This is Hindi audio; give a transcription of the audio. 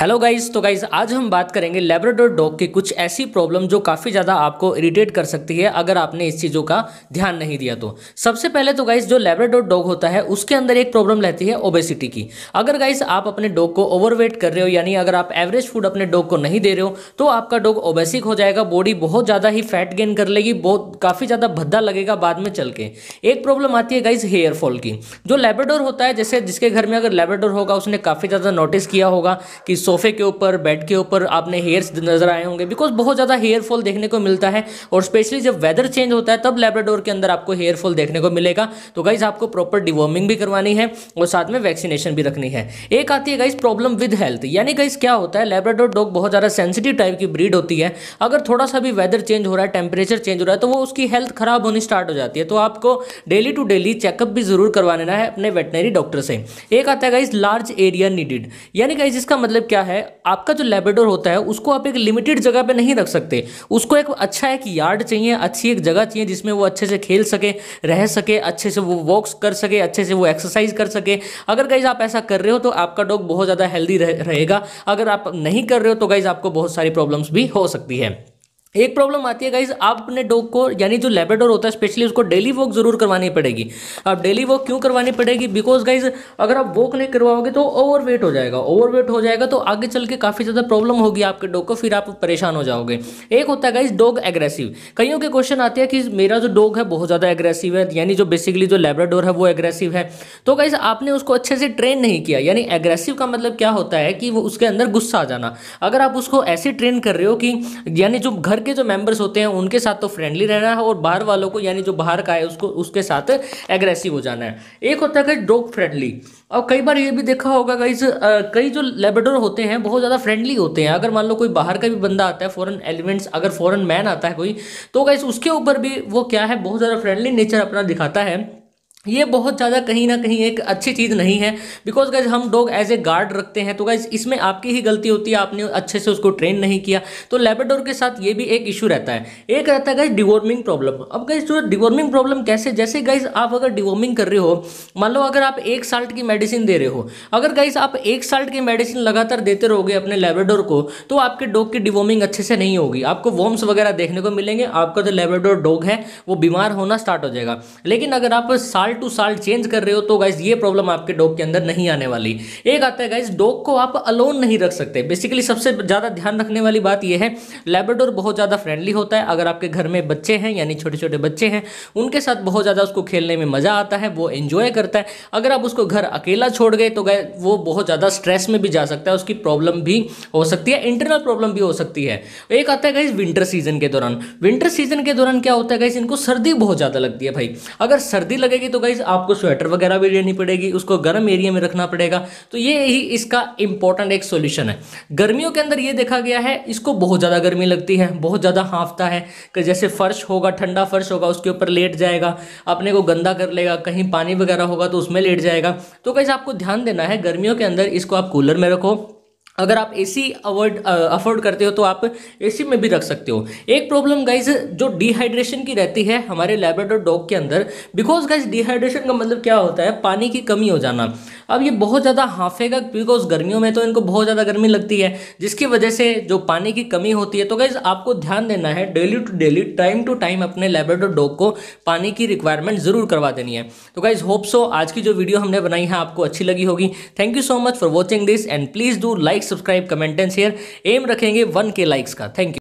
हेलो गाइस तो गाइस आज हम बात करेंगे लेब्राडोर डॉग की कुछ ऐसी प्रॉब्लम जो काफ़ी ज़्यादा आपको इरिटेट कर सकती है अगर आपने इस चीज़ों का ध्यान नहीं दिया तो सबसे पहले तो गाइस जो लेब्राडोर डॉग होता है उसके अंदर एक प्रॉब्लम रहती है ओबेसिटी की अगर गाइस आप अपने डॉग को ओवरवेट कर रहे हो यानी अगर आप एवरेज फूड अपने डॉग को नहीं दे रहे हो तो आपका डॉग ओबेसिक हो जाएगा बॉडी बहुत ज़्यादा ही फैट गेन कर लेगी बहुत काफ़ी ज़्यादा भद्दा लगेगा बाद में चल के एक प्रॉब्लम आती है गाइज हेयर फॉल की जो लेब्राडोर होता है जैसे जिसके घर में अगर लेब्राडोर होगा उसने काफ़ी ज़्यादा नोटिस किया होगा कि सोफे के ऊपर बेड के ऊपर आपने हेयर्स नज़र आए होंगे बिकॉज बहुत ज़्यादा हेयर फॉल देखने को मिलता है और स्पेशली जब वेदर चेंज होता है तब लेब्राडोर के अंदर आपको हेयर फॉल देखने को मिलेगा तो गाइज आपको प्रॉपर डिवॉर्मिंग भी करवानी है और साथ में वैक्सीनेशन भी रखनी है एक आती है गाइज प्रॉब्लम विद हेल्थ यानी गाइज क्या होता है लेब्राडोर डॉग बहुत ज़्यादा सेंसिटिव टाइप की ब्रीड होती है अगर थोड़ा सा भी वेदर चेंज हो रहा है टेम्परेचर चेंज हो रहा है तो वो उसकी हेल्थ खराब होनी स्टार्ट हो जाती है तो आपको डेली टू डेली चेकअप भी जरूर करवा है अपने वेटनरी डॉक्टर से एक आता है गाइज लार्ज एरिया नीडेड यानी गाइज इसका मतलब क्या क्या है आपका जो लेबेडोर होता है उसको आप एक लिमिटेड जगह पे नहीं रख सकते उसको एक अच्छा एक यार्ड चाहिए अच्छी एक जगह चाहिए जिसमें वो अच्छे से खेल सके रह सके अच्छे से वो वॉक्स कर सके अच्छे से वो एक्सरसाइज कर सके अगर गाइज आप ऐसा कर रहे हो तो आपका डॉग बहुत ज़्यादा हेल्दी रहेगा अगर आप नहीं कर रहे हो तो गाइज आपको बहुत सारी प्रॉब्लम्स भी हो सकती है एक प्रॉब्लम आती है गाइज आप अपने डॉग को यानी जो लेबेडोर होता है स्पेशली उसको डेली वॉक जरूर करवानी पड़ेगी आप डेली वॉक क्यों करवानी पड़ेगी बिकॉज गाइज अगर आप वॉक नहीं करवाओगे तो ओवर वेट हो जाएगा ओवर वेट हो जाएगा तो आगे चल के काफ़ी ज़्यादा प्रॉब्लम होगी आपके डॉग को फिर आप परेशान हो जाओगे एक होता है गाइज डॉग एग्रेसिव कईयों के क्वेश्चन आते हैं कि मेरा जो डॉग है बहुत ज़्यादा एग्रेसिव है यानी जो बेसिकली जो लेबराडोर है वो एग्रेसिव है तो गाइज आपने उसको अच्छे से ट्रेन नहीं किया यानी एग्रेसिव का मतलब क्या होता है कि वो उसके अंदर गुस्सा आ जाना अगर आप उसको ऐसे ट्रेन कर रहे हो कि यानी जो घर घर के जो मेंबर्स होते हैं उनके साथ तो फ्रेंडली रहना है और बाहर वालों को यानी जो बाहर का है उसको उसके साथ एग्रेसिव हो जाना है एक होता है गाइज डॉग फ्रेंडली और कई बार ये भी देखा होगा गाइज कई जो लेबेडोर होते हैं बहुत ज़्यादा फ्रेंडली होते हैं अगर मान लो कोई बाहर का भी बंदा आता है फॉरन एलिमेंट्स अगर फॉरन मैन आता है कोई तो गाइज उसके ऊपर भी वो क्या है बहुत ज़्यादा फ्रेंडली नेचर अपना दिखाता है ये बहुत ज़्यादा कहीं ना कहीं एक अच्छी चीज़ नहीं है बिकॉज गैज हम डॉग एज ए गार्ड रखते हैं तो गैज इसमें आपकी ही गलती होती है आपने अच्छे से उसको ट्रेन नहीं किया तो लेबेडोर के साथ ये भी एक इशू रहता है एक रहता है गैज डिवॉर्मिंग प्रॉब्लम अब गैज जो डिवॉर्मिंग प्रॉब्लम कैसे जैसे गैज आप अगर डिवॉर्मिंग कर रहे हो मान लो अगर आप एक साल्ट की मेडिसिन दे रहे हो अगर गैज आप एक साल्ट की मेडिसिन लगातार देते रहोगे अपने लेबेडोर को तो आपके डॉग की डिवॉर्मिंग अच्छे से नहीं होगी आपको वॉम्स वगैरह देखने को मिलेंगे आपका जो लेबेडोर डॉग है वो बीमार होना स्टार्ट हो जाएगा लेकिन अगर आप साल्ट टू साल चेंज कर रहे हो तो गाइज ये प्रॉब्लम आपके डॉग के अंदर नहीं आने वाली एक आता है गाइज डॉग को आप अलोन नहीं रख सकते बेसिकली सबसे ज़्यादा ध्यान रखने वाली बात यह है लेबरडोर बहुत ज़्यादा फ्रेंडली होता है अगर आपके घर में बच्चे हैं यानी छोटे छोटे बच्चे हैं उनके साथ बहुत ज़्यादा उसको खेलने में मज़ा आता है वो एंजॉय करता है अगर आप उसको घर अकेला छोड़ गए तो गए वो बहुत ज़्यादा स्ट्रेस में भी जा सकता है उसकी प्रॉब्लम भी हो सकती है इंटरनल प्रॉब्लम भी हो सकती है एक आता है गाइज विंटर सीजन के दौरान विंटर सीजन के दौरान क्या होता है गाइज इनको सर्दी बहुत ज़्यादा लगती है भाई अगर सर्दी लगेगी तो अदरवाइज़ आपको स्वेटर वगैरह भी लेनी पड़ेगी उसको गर्म एरिया में रखना पड़ेगा तो ये ही इसका इंपॉर्टेंट एक सोल्यूशन है गर्मियों के अंदर ये देखा गया है इसको बहुत ज़्यादा गर्मी लगती है बहुत ज़्यादा हाँफता है कि जैसे फ़र्श होगा ठंडा फ़र्श होगा उसके ऊपर लेट जाएगा अपने को गंदा कर लेगा कहीं पानी वगैरह होगा तो उसमें लेट जाएगा तो कैसे आपको ध्यान देना है गर्मियों के अंदर इसको आप कूलर में रखो अगर आप एसी अवॉइड अफोर्ड करते हो तो आप एसी में भी रख सकते हो एक प्रॉब्लम गाइज जो डिहाइड्रेशन की रहती है हमारे लेबरेटोर डॉग के अंदर बिकॉज गाइज डिहाइड्रेशन का मतलब क्या होता है पानी की कमी हो जाना अब ये बहुत ज़्यादा हाफेगा बिकॉज गर्मियों में तो इनको बहुत ज़्यादा गर्मी लगती है जिसकी वजह से जो पानी की कमी होती है तो गाइज आपको ध्यान देना है daily to daily time to time अपने लेबरेटोर डॉग को पानी की रिक्वायरमेंट ज़रूर करवा देनी है तो गाइज होप सो आज की जो वीडियो हमने बनाई है आपको अच्छी लगी होगी thank you so much for watching this and please do like subscribe comment and share एम रखेंगे वन के लाइक्स का थैंक यू